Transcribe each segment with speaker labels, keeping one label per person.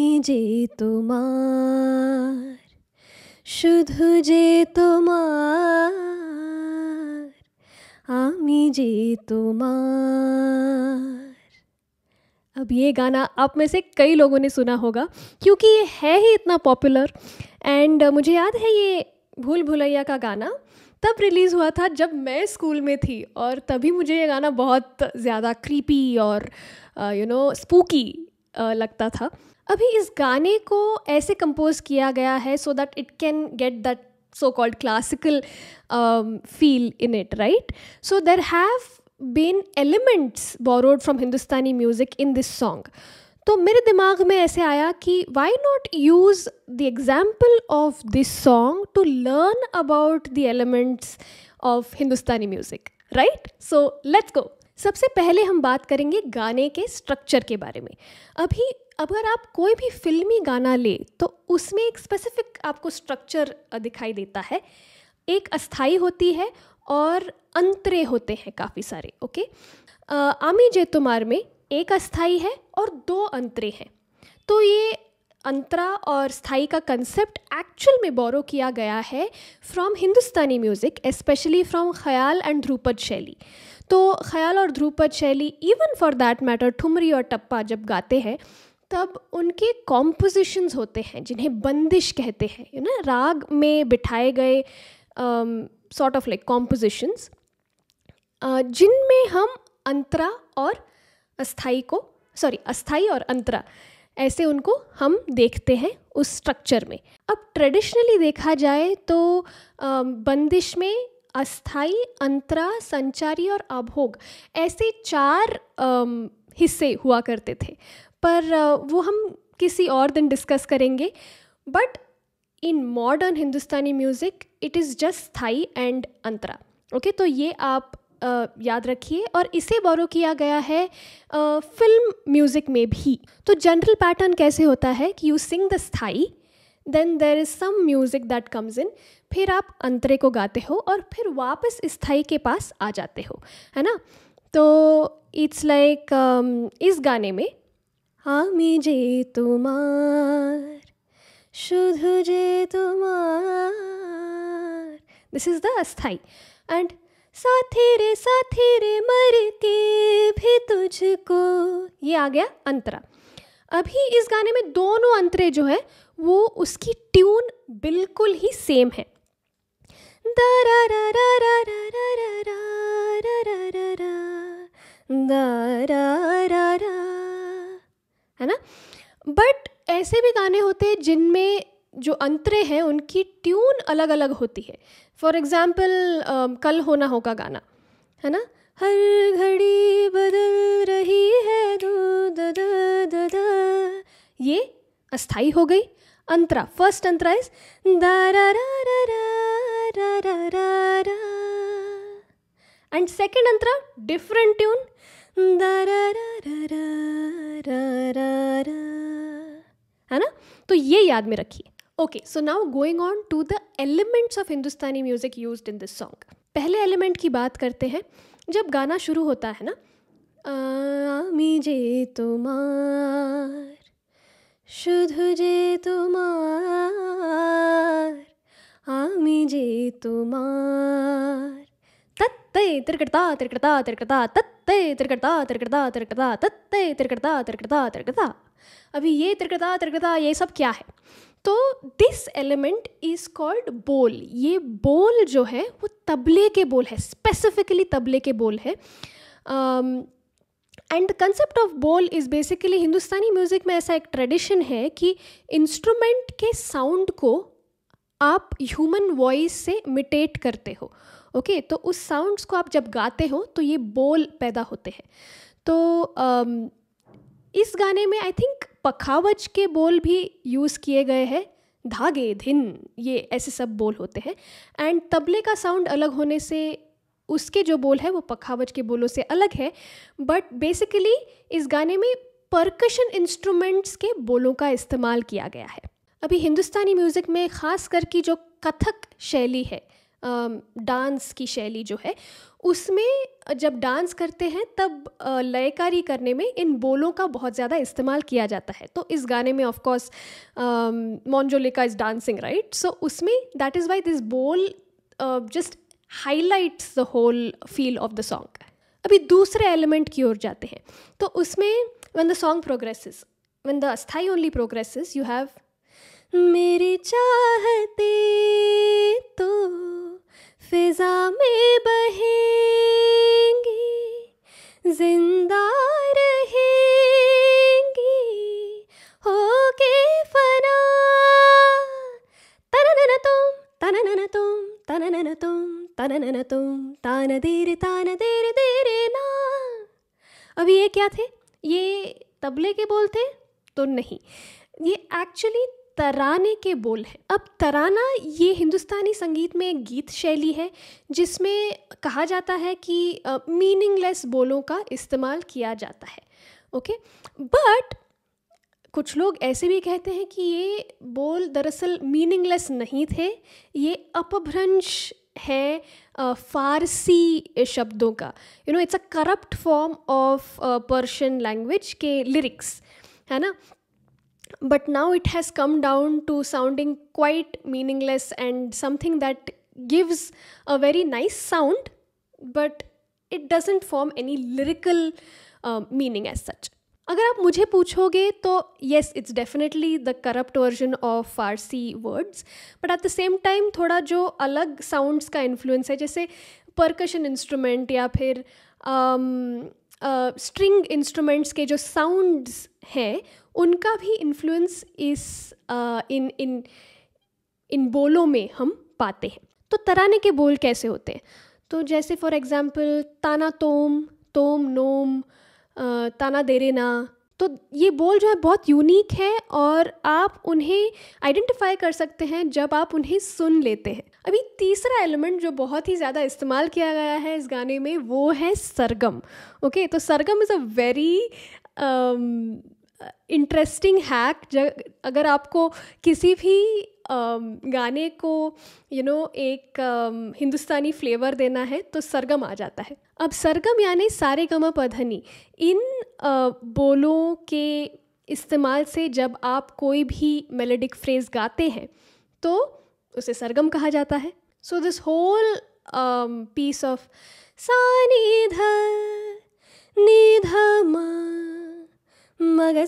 Speaker 1: আমি যে তোমার শুধু যে তোমার আমি যে তোমার अब ये गाना आप में से कई लोगों ने सुना होगा क्योंकि ये है ही इतना पॉपुलर एंड मुझे याद है ये भूल भुलैया का गाना तब रिलीज़ हुआ था जब मैं स्कूल में थी और तभी मुझे ये गाना बहुत ज़्यादा क्रीपी और यू नो स्पूकी लगता था अभी इस गाने को ऐसे कंपोज किया गया है so that it can get that so called classical feel in it right so there have been elements borrowed from Hindustani music in this song तो मेरे दिमाग में ऐसे आया कि why not use the example of this song to learn about the elements of Hindustani music right so let's go सबसे पहले हम बात करेंगे गाने के स्ट्रक्चर के बारे में अभी अगर आप कोई भी फिल्मी गाना ले तो उसमें एक स्पेसिफिक आपको स्ट्रक्चर दिखाई देता है एक अस्थाई होती है और अंतरे होते हैं काफ़ी सारे ओके आमी जे तुमार में एक अस्थाई है और दो अंतरे हैं तो ये अंतरा और स्थाई का कंसेप्ट एक्चुअल में बोरो किया गया है from Hindustani music especially from khayal and dhrupad शैली तो ख्याल और ध्रुपद शैली even for that matter thumri और टप्पा जब गाते हैं तब उनके कॉम्पोजिशंस होते हैं जिन्हें बंदिश कहते हैं यू ना राग में बिठाए गए सॉर्ट ऑफ लाइक कॉम्पोजिशंस जिनमें हम अंतरा और अस्थाई को सॉरी अस्थाई और अंतरा ऐसे उनको हम देखते हैं उस स्ट्रक्चर में अब ट्रेडिशनली देखा जाए तो um, बंदिश में अस्थाई अंतरा संचारी और अभोग ऐसे चार um, हिस्से हुआ करते थे पर वो हम किसी और दिन डिस्कस करेंगे but in modern Hindustani music it is just sthayi and antara okay तो ये आप आ, याद रखिए और इसे बोरो किया गया है आ, फिल्म म्यूज़िक में भी तो जनरल पैटर्न कैसे होता है कि you sing the sthayi then there is some music that comes in फिर आप अंतरे को गाते हो और फिर वापस स्थाई के पास आ जाते हो है ना तो इट्स लाइक like, um, इस गाने में আমি যে তোমার শুধু যে তোমার this is the asthayi and साथी रे साथी रे मर के भी तुझको ये आ गया अंतरा अभी इस गाने में दोनों अंतरे जो है वो उसकी ट्यून बिल्कुल ही सेम है र है ना बट ऐसे भी गाने होते हैं जिनमें जो अंतरे हैं उनकी ट्यून अलग अलग होती है फॉर एग्ज़ाम्पल uh, कल होना होगा गाना है ना हर घड़ी बदल रही है ये अस्थाई हो गई antara first antara is and second antara different tune है ना तो ये याद में रखिए okay so now going on to the elements of Hindustani music use in this song पहले एलिमेंट की बात करते हैं जब गाना शुरू होता है ना आमी जे तुम शुद्ध जे तुम आमी जे तुम्हार तै तिरकटा तिरकटा तिरकटा तत् तै तिरकटा तिरकटा तिरकटा तत् तै तिरकटा अभी ये तिरकटा तिरकटा ये सब क्या है तो दिस एलिमेंट इज कॉल्ड बोल ये बोल जो है वो तबले के बोल है स्पेसिफिकली तबले के बोल है and concept of bol is basically Hindustani music में ऐसा एक ट्रेडिशन है कि इंस्ट्रूमेंट के साउंड को आप ह्यूमन वॉइस से मिटेट करते हो ओके तो उस साउंड्स को आप जब गाते हो तो ये बोल पैदा होते हैं तो um, इस गाने में आई थिंक पखावज के बोल भी यूज़ किए गए हैं धागे धिन ये ऐसे सब बोल होते हैं एंड तबले का साउंड अलग होने से उसके जो बोल है वो पखावज के बोलों से अलग है बट बेसिकली इस गाने में परकशन इंस्ट्रूमेंट्स के बोलों का इस्तेमाल किया गया है अभी हिंदुस्तानी म्यूज़िक में ख़ास कर की जो कथक शैली है डांस की शैली जो है उसमें जब डांस करते हैं तब लयकारी करने में इन बोलों का बहुत ज़्यादा इस्तेमाल किया जाता है तो इस गाने में of course Manjulika is dancing right so उसमें that is why this bol just highlights the whole feel of the song अभी दूसरे एलिमेंट की ओर जाते हैं तो उसमें when the song progresses when the sthayi only progresses you have मेरे चाहते तो फिजा में बहेंगी जिंदा रहेंगी के फना तन तुम तननन तुम तन तुम तननन तुम तान देर तान देर देर ना अब ये क्या थे ये तबले के बोल थे तो नहीं ये एक्चुअली तराने के बोल हैं अब तराना ये हिंदुस्तानी संगीत में एक गीत शैली है जिसमें कहा जाता है कि मीनिंगलेस बोलों का इस्तेमाल किया जाता है ओके बट कुछ लोग ऐसे भी कहते हैं कि ये बोल दरअसल मीनिंगलेस नहीं थे ये अपभ्रंश है फारसी शब्दों का you know it's a corrupt form of Persian language के लिरिक्स है ना but now it has come down to sounding quite meaningless and something that gives a very nice sound but it doesn't form any lyrical uh, meaning as such. अगर आप मुझे पूछोगे तो yes it's definitely the corrupt version of Farsi words but at the same time थोड़ा जो अलग sounds का influence है जैसे परकशन इंस्ट्रूमेंट या फिर स्ट्रिंग um, इंस्ट्रूमेंट्स uh, के जो साउंड्स हैं उनका भी इन्फ्लुएंस इस इन इन इन बोलों में हम पाते हैं तो तराने के बोल कैसे होते हैं तो जैसे फॉर एग्ज़ाम्पल ताना तोम तोम नोम ताना देरे ना तो ये बोल जो है बहुत यूनिक है और आप उन्हें आइडेंटिफाई कर सकते हैं जब आप उन्हें सुन लेते हैं अभी तीसरा एलिमेंट जो बहुत ही ज़्यादा इस्तेमाल किया गया है इस गाने में वो है सरगम ओके okay, तो sargam is a very interesting hack अगर आपको किसी भी गाने को यू you नो know, एक हिंदुस्तानी फ्लेवर देना है तो सरगम आ जाता है अब सरगम यानी सारे गम पधनी इन बोलों के इस्तेमाल से जब आप कोई भी मेलोडिक फ्रेज गाते हैं तो उसे सरगम कहा जाता है so this whole piece of सा निध निध मा मग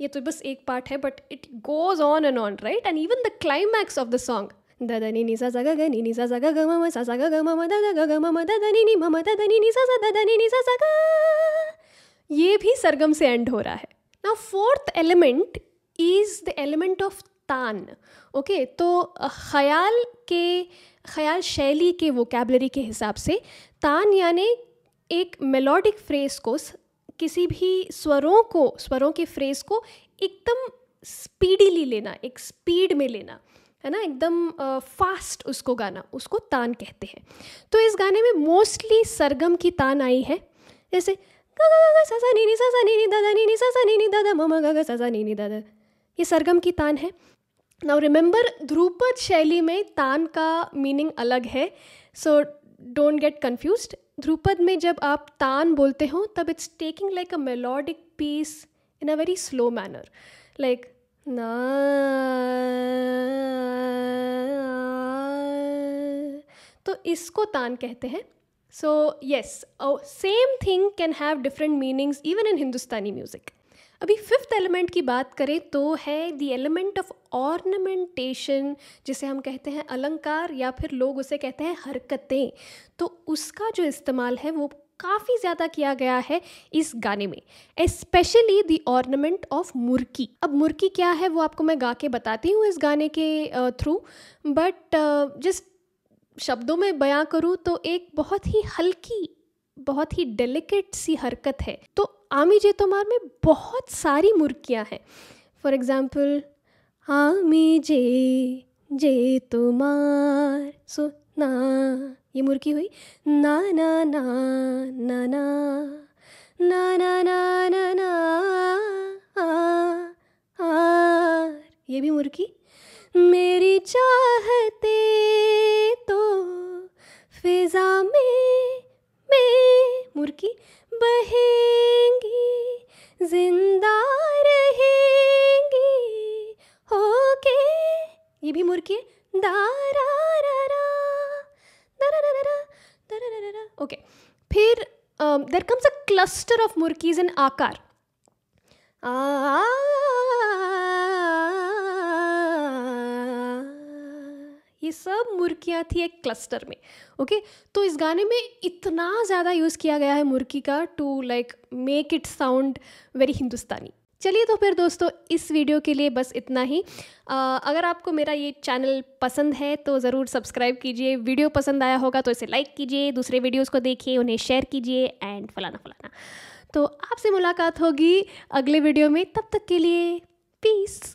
Speaker 1: ये तो बस एक पार्ट है but it goes on and on right and even the climax of the song ददनी निसा सगा गनी निसा सगा ग मम सा सगा मम मम निसा सा ददनी निसा ये भी सरगम से एंड हो रहा है ना fourth element is the element of taan okay तो ख्याल के ख्याल शैली के वोकेबलरी के हिसाब से तान यानी एक मेलोडिक फ्रेज को किसी भी स्वरों को स्वरों के फ्रेज को एकदम स्पीडीली लेना एक स्पीड में लेना है ना एकदम फास्ट उसको गाना उसको तान कहते हैं तो इस गाने में मोस्टली सरगम की तान आई है जैसे गागा ससा नीनी ससा नीनी दादा नीनी ससा नीनी दादा ममा गागा ससा नीनी दादा ये सरगम की तान है नाउ रिमेंबर ध्रुपद शैली में तान का मीनिंग अलग है so don't get confuse Dhrupad में जब आप तान बोलते हो तब it's taking like a melodic piece in a very slow manner like न तो इसको तान कहते हैं so yes same thing can have different meanings even in Hindustani music अभी फिफ्थ एलिमेंट की बात करें तो है द एलिमेंट ऑफ ऑर्नमेंटेशन जिसे हम कहते हैं अलंकार या फिर लोग उसे कहते हैं हरकतें तो उसका जो इस्तेमाल है वो काफ़ी ज़्यादा किया गया है इस गाने में specially the ornament of murki अब मुर्की क्या है वो आपको मैं गा के बताती हूँ इस गाने के थ्रू बट जिस शब्दों में बयां करूँ तो एक बहुत ही हल्की बहुत ही डेलिकेट सी हरकत है तो आमी जे तोमार में बहुत सारी मुर्कियाँ हैं फॉर एग्ज़ाम्पल आमी जे जे तुमार सो ना ये मुर्की हुई ना ना ना ना ना ना ना ना ना ना आ, आ, ये भी मुर्की मेरी चाहत जिंदा रहेंगे होके ये भी है दारा दारा दारा ओके फिर there comes a cluster of murkis in aakar आ ये सब मुर्गियाँ थी एक क्लस्टर में ओके तो इस गाने में इतना ज़्यादा यूज़ किया गया है मुर्गी का to like make it sound very Hindustani चलिए तो फिर दोस्तों इस वीडियो के लिए बस इतना ही आ, अगर आपको मेरा ये चैनल पसंद है तो ज़रूर सब्सक्राइब कीजिए वीडियो पसंद आया होगा तो इसे लाइक कीजिए दूसरे वीडियोस को देखिए उन्हें शेयर कीजिए एंड फलाना फलाना तो आपसे मुलाकात होगी अगले वीडियो में तब तक के लिए पीस